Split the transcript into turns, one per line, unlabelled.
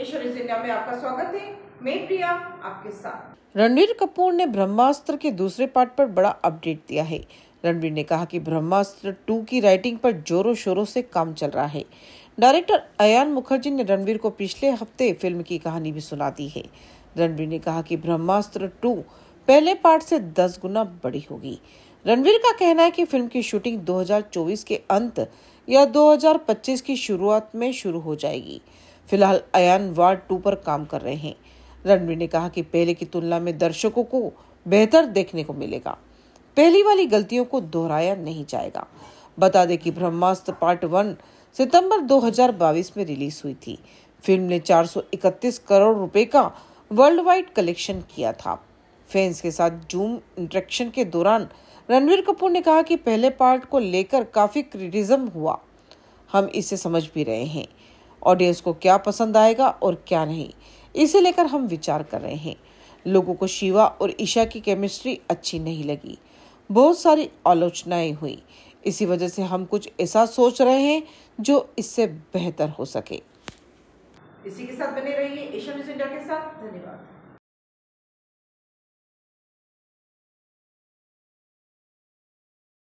ईश्वरी में आपका स्वागत है मैं प्रिया आपके साथ
रणवीर कपूर ने ब्रह्मास्त्र के दूसरे पार्ट पर बड़ा अपडेट दिया है रणवीर ने कहा कि ब्रह्मास्त्र टू की राइटिंग पर जोरों शोरों से काम चल रहा है डायरेक्टर अयान मुखर्जी ने रणवीर को पिछले हफ्ते फिल्म की कहानी भी सुना दी है रणवीर ने कहा कि ब्रह्मास्त्र टू पहले पार्ट से दस गुना बड़ी होगी रणवीर का कहना है कि फिल्म की शूटिंग 2024 के अंत यह 2025 की शुरुआत में शुरू हो जाएगी फिलहाल अयान वार्ड टू पर काम कर रहे हैं रणवीर ने कहा कि पहले की तुलना में दर्शकों को बेहतर देखने को मिलेगा पहली वाली गलतियों को दोहराया नहीं जाएगा बता दें कि ब्रह्मास्त्र पार्ट वन सितंबर 2022 में रिलीज हुई थी फिल्म ने 431 करोड़ रुपए का वर्ल्ड वाइड कलेक्शन किया था फैंस के साथ जूम इंट्रैक्शन के दौरान रणवीर कपूर ने कहा कि पहले पार्ट को लेकर काफ़ी क्रिटिज्म हुआ हम इसे समझ भी रहे हैं ऑडियंस को क्या पसंद आएगा और क्या नहीं इसे लेकर हम विचार कर रहे हैं लोगों को शिवा और ईशा की केमिस्ट्री अच्छी नहीं लगी बहुत सारी आलोचनाएं हुई इसी वजह से हम कुछ ऐसा सोच रहे हैं जो इससे बेहतर हो सके इसी के साथ बने रहिए एशिया न्यूज इंडिया के साथ धन्यवाद